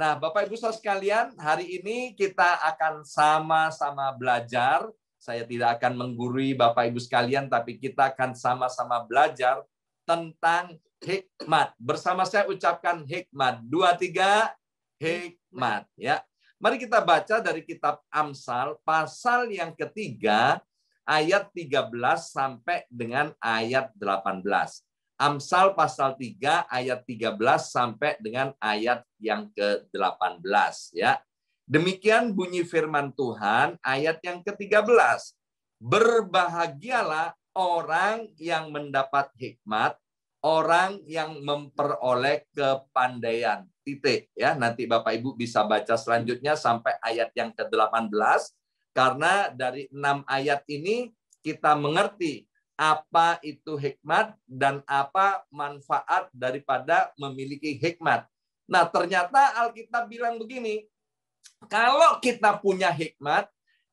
Nah, Bapak Ibu Saudara sekalian, hari ini kita akan sama-sama belajar. Saya tidak akan menggurui Bapak Ibu sekalian, tapi kita akan sama-sama belajar tentang hikmat. Bersama saya ucapkan hikmat. Dua, tiga, hikmat. Ya, Mari kita baca dari kitab Amsal pasal yang ketiga ayat 13 sampai dengan ayat 18. Amsal pasal 3 ayat 13 sampai dengan ayat yang ke-18 ya. Demikian bunyi firman Tuhan ayat yang ke-13. Berbahagialah orang yang mendapat hikmat, orang yang memperoleh kepandaian. Titik ya. Nanti Bapak Ibu bisa baca selanjutnya sampai ayat yang ke-18 karena dari enam ayat ini kita mengerti apa itu hikmat dan apa manfaat daripada memiliki hikmat. Nah, ternyata Alkitab bilang begini, kalau kita punya hikmat,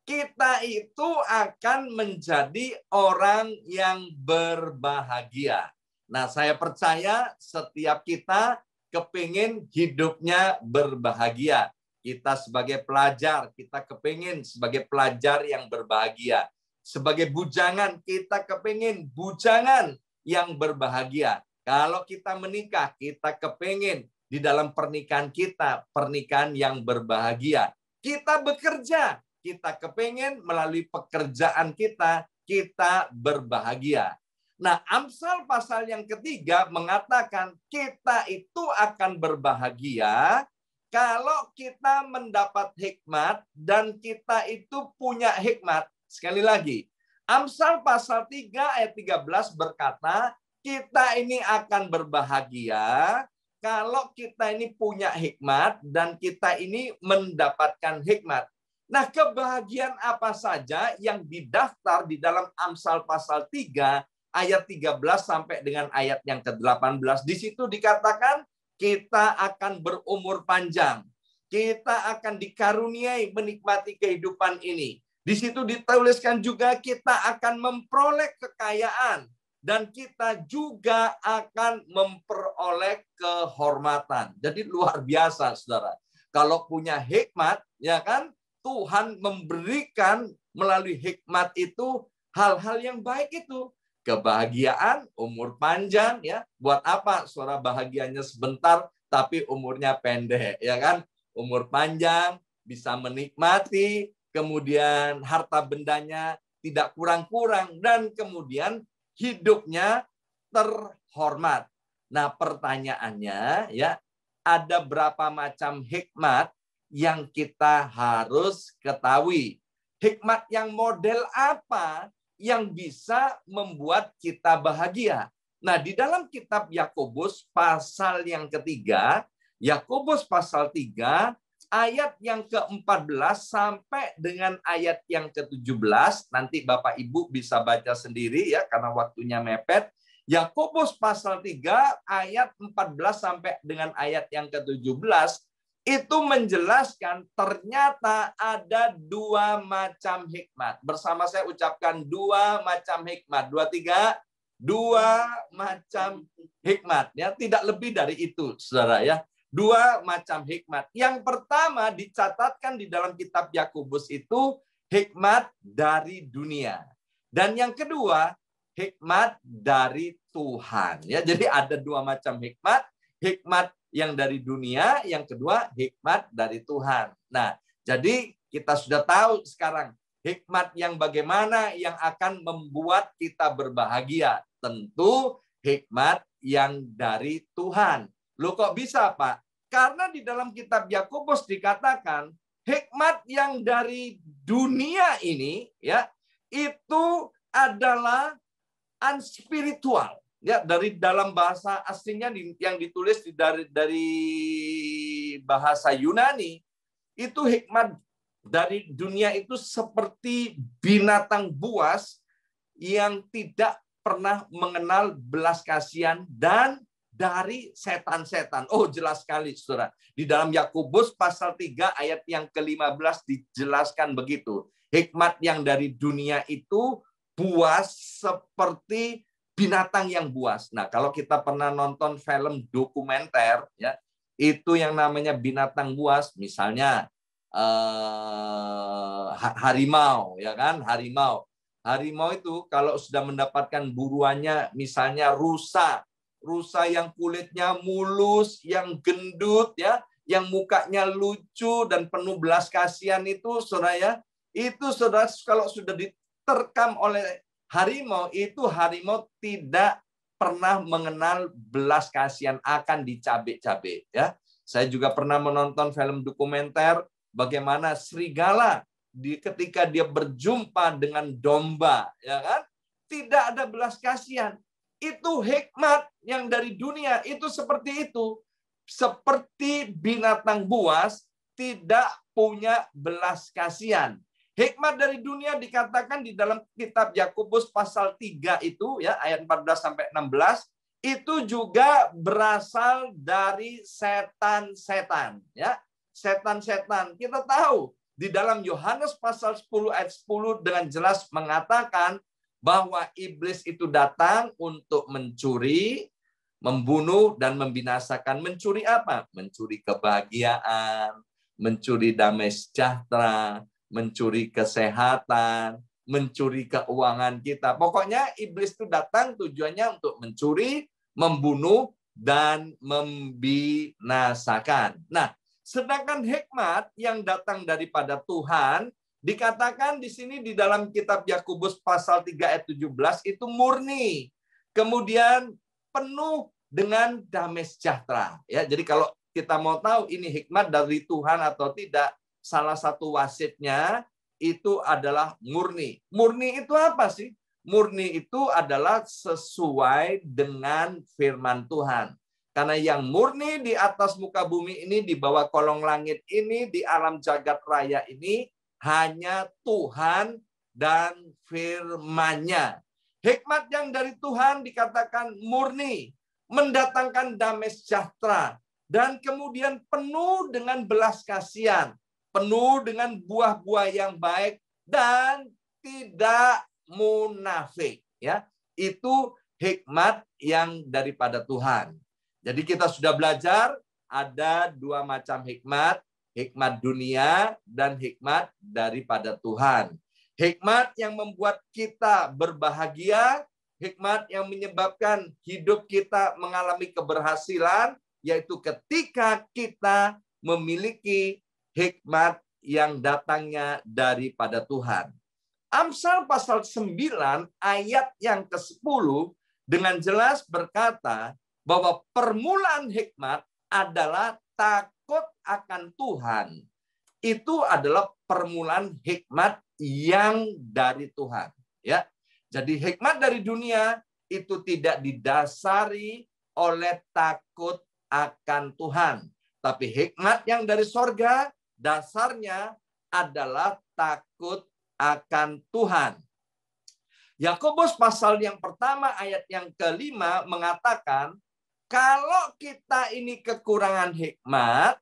kita itu akan menjadi orang yang berbahagia. Nah, saya percaya setiap kita kepingin hidupnya berbahagia. Kita sebagai pelajar, kita kepingin sebagai pelajar yang berbahagia. Sebagai bujangan, kita kepingin bujangan yang berbahagia. Kalau kita menikah, kita kepingin di dalam pernikahan kita, pernikahan yang berbahagia. Kita bekerja, kita kepingin melalui pekerjaan kita, kita berbahagia. Nah, Amsal pasal yang ketiga mengatakan kita itu akan berbahagia kalau kita mendapat hikmat dan kita itu punya hikmat Sekali lagi, Amsal pasal 3 ayat 13 berkata, kita ini akan berbahagia kalau kita ini punya hikmat dan kita ini mendapatkan hikmat. Nah, kebahagiaan apa saja yang didaftar di dalam Amsal pasal 3 ayat 13 sampai dengan ayat yang ke-18. Di situ dikatakan kita akan berumur panjang. Kita akan dikaruniai menikmati kehidupan ini di situ dituliskan juga kita akan memperoleh kekayaan dan kita juga akan memperoleh kehormatan. Jadi luar biasa, Saudara. Kalau punya hikmat, ya kan? Tuhan memberikan melalui hikmat itu hal-hal yang baik itu kebahagiaan, umur panjang ya. Buat apa suara bahagianya sebentar tapi umurnya pendek ya kan? Umur panjang bisa menikmati kemudian harta bendanya tidak kurang-kurang, dan kemudian hidupnya terhormat. Nah, pertanyaannya ya, ada berapa macam hikmat yang kita harus ketahui? Hikmat yang model apa yang bisa membuat kita bahagia? Nah, di dalam kitab Yakobus pasal yang ketiga, Yakobus pasal 3 ayat yang ke-14 sampai dengan ayat yang ke-17 nanti Bapak Ibu bisa baca sendiri ya karena waktunya mepet. Yakobus pasal 3 ayat 14 sampai dengan ayat yang ke-17 itu menjelaskan ternyata ada dua macam hikmat. Bersama saya ucapkan dua macam hikmat. Dua, tiga, dua macam hikmat. Ya, tidak lebih dari itu, saudara ya dua macam hikmat. Yang pertama dicatatkan di dalam kitab Yakobus itu hikmat dari dunia. Dan yang kedua, hikmat dari Tuhan. Ya, jadi ada dua macam hikmat, hikmat yang dari dunia, yang kedua hikmat dari Tuhan. Nah, jadi kita sudah tahu sekarang hikmat yang bagaimana yang akan membuat kita berbahagia. Tentu hikmat yang dari Tuhan. Loh kok bisa Pak? Karena di dalam kitab Yakobus dikatakan hikmat yang dari dunia ini ya itu adalah unspiritual ya dari dalam bahasa aslinya yang ditulis dari dari bahasa Yunani itu hikmat dari dunia itu seperti binatang buas yang tidak pernah mengenal belas kasihan dan dari setan-setan. Oh, jelas sekali Saudara. Di dalam Yakobus pasal 3 ayat yang ke-15 dijelaskan begitu. Hikmat yang dari dunia itu buas seperti binatang yang buas. Nah, kalau kita pernah nonton film dokumenter ya, itu yang namanya binatang buas, misalnya eh, harimau ya kan, harimau. Harimau itu kalau sudah mendapatkan buruannya misalnya rusak, rusa yang kulitnya mulus, yang gendut ya, yang mukanya lucu dan penuh belas kasihan itu Saudara ya. itu Saudara kalau sudah diterkam oleh harimau itu harimau tidak pernah mengenal belas kasihan akan dicabik-cabik ya. Saya juga pernah menonton film dokumenter bagaimana serigala di ketika dia berjumpa dengan domba ya kan tidak ada belas kasihan itu hikmat yang dari dunia itu seperti itu. Seperti binatang buas tidak punya belas kasihan. Hikmat dari dunia dikatakan di dalam kitab Yakobus pasal 3 itu ya ayat 14 sampai 16 itu juga berasal dari setan-setan ya. Setan-setan. Kita tahu di dalam Yohanes pasal 10 ayat 10 dengan jelas mengatakan bahwa iblis itu datang untuk mencuri, membunuh dan membinasakan. Mencuri apa? Mencuri kebahagiaan, mencuri damai sejahtera, mencuri kesehatan, mencuri keuangan kita. Pokoknya iblis itu datang tujuannya untuk mencuri, membunuh dan membinasakan. Nah, sedangkan hikmat yang datang daripada Tuhan Dikatakan di sini di dalam kitab Yakobus pasal 3 ayat 17 itu murni. Kemudian penuh dengan damai sejahtera. Ya, jadi kalau kita mau tahu ini hikmat dari Tuhan atau tidak, salah satu wasitnya itu adalah murni. Murni itu apa sih? Murni itu adalah sesuai dengan firman Tuhan. Karena yang murni di atas muka bumi ini, di bawah kolong langit ini, di alam jagat raya ini, hanya Tuhan dan firman-Nya. Hikmat yang dari Tuhan dikatakan murni, mendatangkan damai sejahtera, dan kemudian penuh dengan belas kasihan, penuh dengan buah-buah yang baik, dan tidak munafik. Ya, itu hikmat yang daripada Tuhan. Jadi kita sudah belajar ada dua macam hikmat hikmat dunia dan hikmat daripada Tuhan. Hikmat yang membuat kita berbahagia, hikmat yang menyebabkan hidup kita mengalami keberhasilan, yaitu ketika kita memiliki hikmat yang datangnya daripada Tuhan. Amsal pasal 9 ayat yang ke-10 dengan jelas berkata bahwa permulaan hikmat adalah tak takut akan Tuhan itu adalah permulaan hikmat yang dari Tuhan, ya. Jadi hikmat dari dunia itu tidak didasari oleh takut akan Tuhan, tapi hikmat yang dari sorga dasarnya adalah takut akan Tuhan. Yakobus pasal yang pertama ayat yang kelima mengatakan kalau kita ini kekurangan hikmat,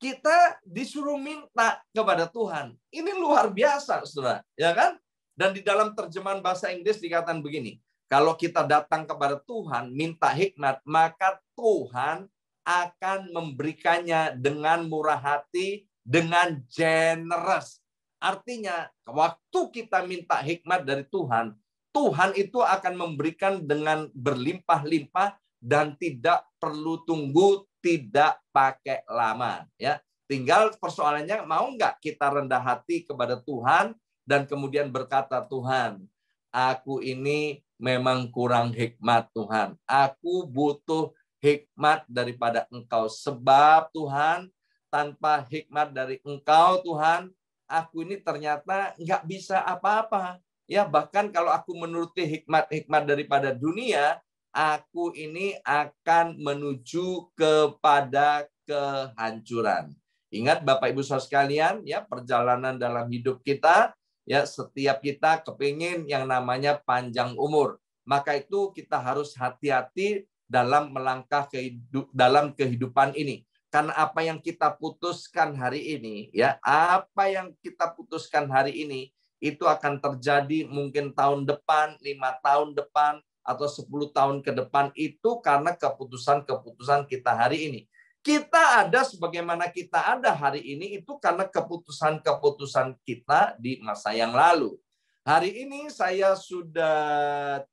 kita disuruh minta kepada Tuhan. Ini luar biasa, saudara. Ya kan? Dan di dalam terjemahan bahasa Inggris dikatakan begini. Kalau kita datang kepada Tuhan, minta hikmat, maka Tuhan akan memberikannya dengan murah hati, dengan generous. Artinya, waktu kita minta hikmat dari Tuhan, Tuhan itu akan memberikan dengan berlimpah-limpah dan tidak perlu tunggu, tidak pakai lama. Ya, tinggal persoalannya mau nggak kita rendah hati kepada Tuhan dan kemudian berkata Tuhan, aku ini memang kurang hikmat Tuhan. Aku butuh hikmat daripada Engkau sebab Tuhan tanpa hikmat dari Engkau Tuhan, aku ini ternyata nggak bisa apa-apa. Ya bahkan kalau aku menuruti hikmat-hikmat daripada dunia, aku ini akan menuju kepada kehancuran. Ingat Bapak Ibu Saudara sekalian, ya perjalanan dalam hidup kita, ya setiap kita kepingin yang namanya panjang umur. Maka itu kita harus hati-hati dalam melangkah kehidup, dalam kehidupan ini. Karena apa yang kita putuskan hari ini, ya apa yang kita putuskan hari ini itu akan terjadi mungkin tahun depan, lima tahun depan, atau 10 tahun ke depan itu karena keputusan-keputusan kita hari ini. Kita ada sebagaimana kita ada hari ini itu karena keputusan-keputusan kita di masa yang lalu. Hari ini saya sudah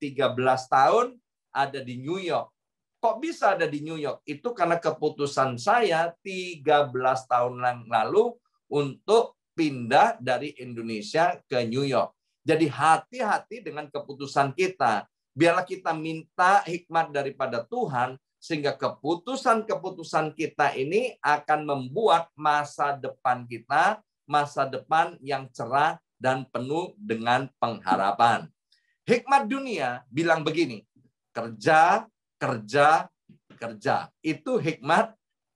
13 tahun ada di New York. Kok bisa ada di New York? Itu karena keputusan saya 13 tahun yang lalu untuk pindah dari Indonesia ke New York. Jadi hati-hati dengan keputusan kita. Biarlah kita minta hikmat daripada Tuhan sehingga keputusan-keputusan kita ini akan membuat masa depan kita masa depan yang cerah dan penuh dengan pengharapan. Hikmat dunia bilang begini, kerja, kerja, kerja. Itu hikmat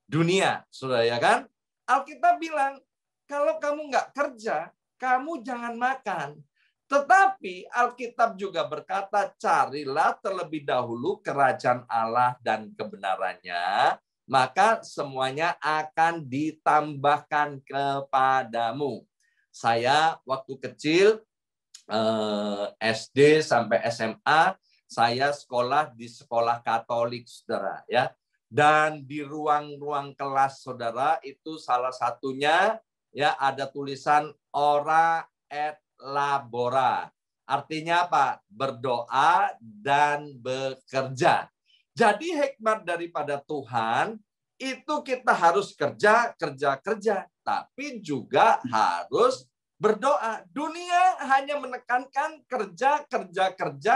dunia, sudah ya kan? Alkitab bilang, kalau kamu nggak kerja, kamu jangan makan. Tetapi Alkitab juga berkata, carilah terlebih dahulu kerajaan Allah dan kebenarannya, maka semuanya akan ditambahkan kepadamu. Saya waktu kecil eh, SD sampai SMA saya sekolah di sekolah Katolik Saudara ya. Dan di ruang-ruang kelas Saudara itu salah satunya ya ada tulisan ora et labora. Artinya apa? Berdoa dan bekerja. Jadi hikmat daripada Tuhan itu kita harus kerja, kerja, kerja. Tapi juga harus berdoa. Dunia hanya menekankan kerja, kerja, kerja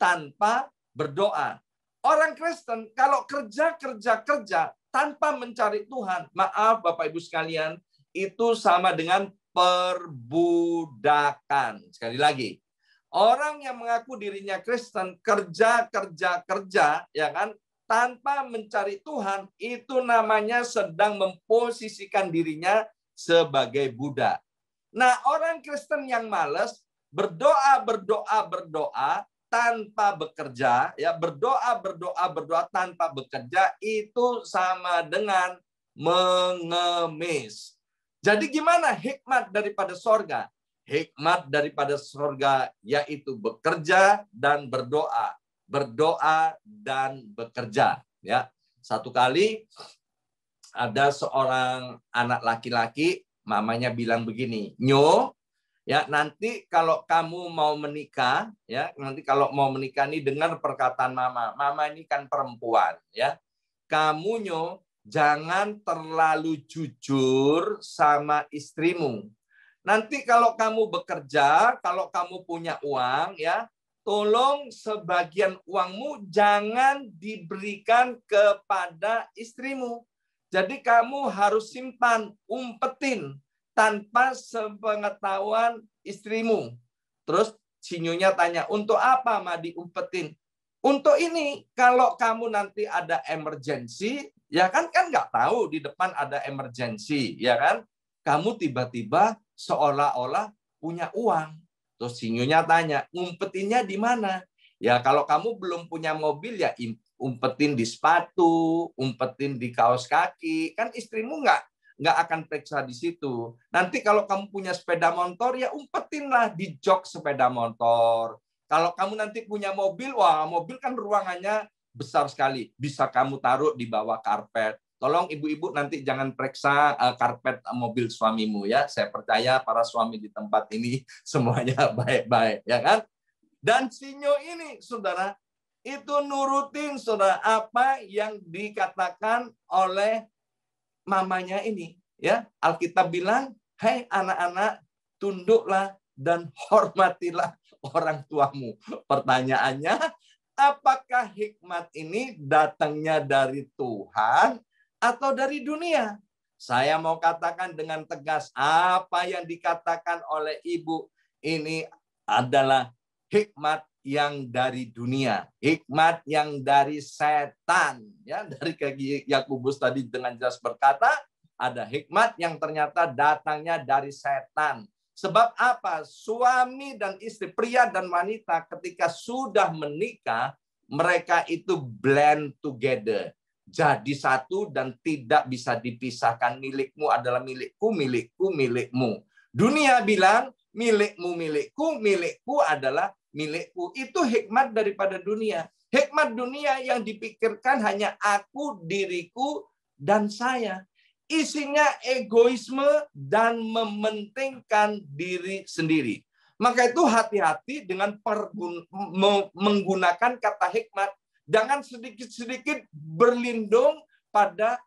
tanpa berdoa. Orang Kristen kalau kerja, kerja, kerja tanpa mencari Tuhan, maaf Bapak Ibu sekalian, itu sama dengan perbudakan. Sekali lagi, orang yang mengaku dirinya Kristen kerja kerja kerja, ya kan, tanpa mencari Tuhan itu namanya sedang memposisikan dirinya sebagai budak. Nah, orang Kristen yang malas berdoa berdoa berdoa tanpa bekerja ya berdoa berdoa berdoa tanpa bekerja itu sama dengan mengemis jadi gimana hikmat daripada sorga? Hikmat daripada sorga yaitu bekerja dan berdoa. Berdoa dan bekerja. Ya, Satu kali ada seorang anak laki-laki, mamanya bilang begini, Nyo, ya nanti kalau kamu mau menikah ya nanti kalau mau menikah nih dengar perkataan mama mama ini kan perempuan ya kamu nyo jangan terlalu jujur sama istrimu. Nanti kalau kamu bekerja, kalau kamu punya uang ya, tolong sebagian uangmu jangan diberikan kepada istrimu. Jadi kamu harus simpan, umpetin tanpa sepengetahuan istrimu. Terus sinyonya tanya, untuk apa Madi umpetin? Untuk ini, kalau kamu nanti ada emergensi, ya kan kan nggak tahu di depan ada emergensi, ya kan? Kamu tiba-tiba seolah-olah punya uang. Terus sinyonya tanya, ngumpetinnya di mana? Ya kalau kamu belum punya mobil ya umpetin di sepatu, umpetin di kaos kaki. Kan istrimu nggak nggak akan periksa di situ. Nanti kalau kamu punya sepeda motor ya umpetinlah di jok sepeda motor, kalau kamu nanti punya mobil, wah mobil kan ruangannya besar sekali. Bisa kamu taruh di bawah karpet. Tolong ibu-ibu nanti jangan periksa eh, karpet mobil suamimu ya. Saya percaya para suami di tempat ini semuanya baik-baik ya kan. Dan sinyo ini saudara itu nurutin saudara apa yang dikatakan oleh mamanya ini ya. Alkitab bilang, hei anak-anak, tunduklah dan hormatilah orang tuamu. Pertanyaannya, apakah hikmat ini datangnya dari Tuhan atau dari dunia? Saya mau katakan dengan tegas apa yang dikatakan oleh ibu ini adalah hikmat yang dari dunia, hikmat yang dari setan. Ya, dari kaki Yakubus tadi dengan jelas berkata, ada hikmat yang ternyata datangnya dari setan. Sebab apa? Suami dan istri, pria dan wanita ketika sudah menikah, mereka itu blend together. Jadi satu dan tidak bisa dipisahkan. Milikmu adalah milikku, milikku, milikmu. Dunia bilang milikmu, milikku, milikku adalah milikku. Itu hikmat daripada dunia. Hikmat dunia yang dipikirkan hanya aku, diriku, dan saya isinya egoisme dan mementingkan diri sendiri. Maka itu hati-hati dengan menggunakan kata hikmat. Jangan sedikit-sedikit berlindung pada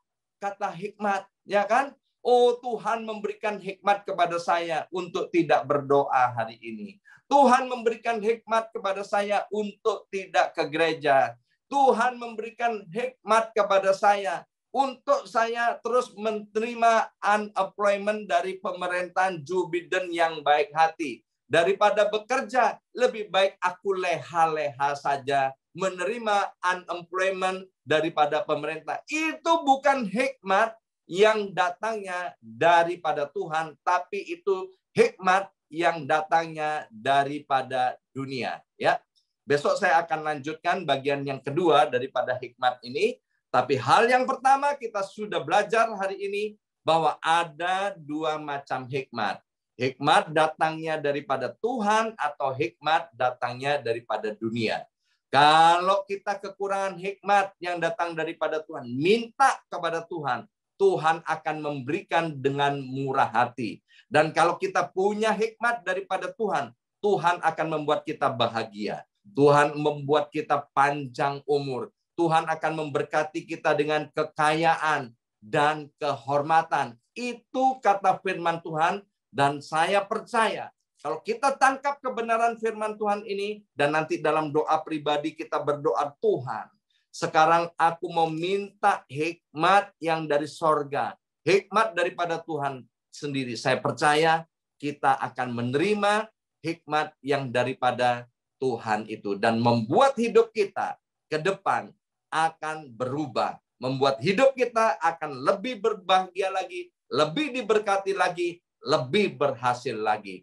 kata hikmat, ya kan? Oh Tuhan memberikan hikmat kepada saya untuk tidak berdoa hari ini. Tuhan memberikan hikmat kepada saya untuk tidak ke gereja. Tuhan memberikan hikmat kepada saya untuk saya terus menerima unemployment dari pemerintahan Joe Biden yang baik hati. Daripada bekerja, lebih baik aku leha-leha saja menerima unemployment daripada pemerintah. Itu bukan hikmat yang datangnya daripada Tuhan, tapi itu hikmat yang datangnya daripada dunia. Ya, besok saya akan lanjutkan bagian yang kedua daripada hikmat ini tapi hal yang pertama kita sudah belajar hari ini bahwa ada dua macam hikmat. Hikmat datangnya daripada Tuhan atau hikmat datangnya daripada dunia. Kalau kita kekurangan hikmat yang datang daripada Tuhan, minta kepada Tuhan. Tuhan akan memberikan dengan murah hati. Dan kalau kita punya hikmat daripada Tuhan, Tuhan akan membuat kita bahagia. Tuhan membuat kita panjang umur. Tuhan akan memberkati kita dengan kekayaan dan kehormatan. Itu kata firman Tuhan dan saya percaya kalau kita tangkap kebenaran firman Tuhan ini dan nanti dalam doa pribadi kita berdoa Tuhan. Sekarang aku mau minta hikmat yang dari sorga. Hikmat daripada Tuhan sendiri. Saya percaya kita akan menerima hikmat yang daripada Tuhan itu. Dan membuat hidup kita ke depan akan berubah. Membuat hidup kita akan lebih berbahagia lagi, lebih diberkati lagi, lebih berhasil lagi.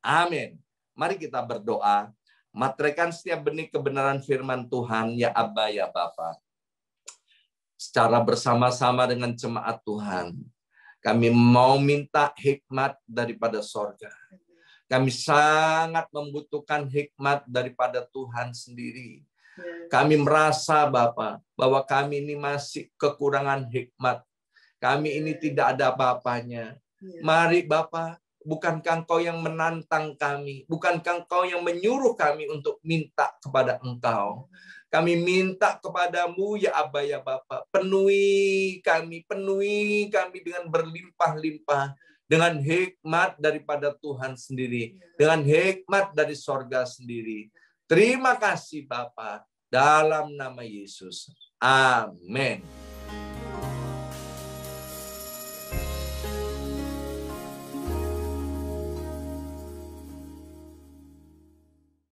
Amin. Mari kita berdoa. Matrekan setiap benih kebenaran firman Tuhan, ya Abba, ya Bapa. Secara bersama-sama dengan jemaat Tuhan, kami mau minta hikmat daripada sorga. Kami sangat membutuhkan hikmat daripada Tuhan sendiri kami merasa Bapak bahwa kami ini masih kekurangan hikmat. Kami ini tidak ada apa-apanya. Mari Bapak, bukankah Engkau yang menantang kami? Bukankah Engkau yang menyuruh kami untuk minta kepada Engkau? Kami minta kepadamu ya Abba ya Bapak, penuhi kami, penuhi kami dengan berlimpah-limpah dengan hikmat daripada Tuhan sendiri, dengan hikmat dari sorga sendiri. Terima kasih Bapak dalam nama Yesus. Amin.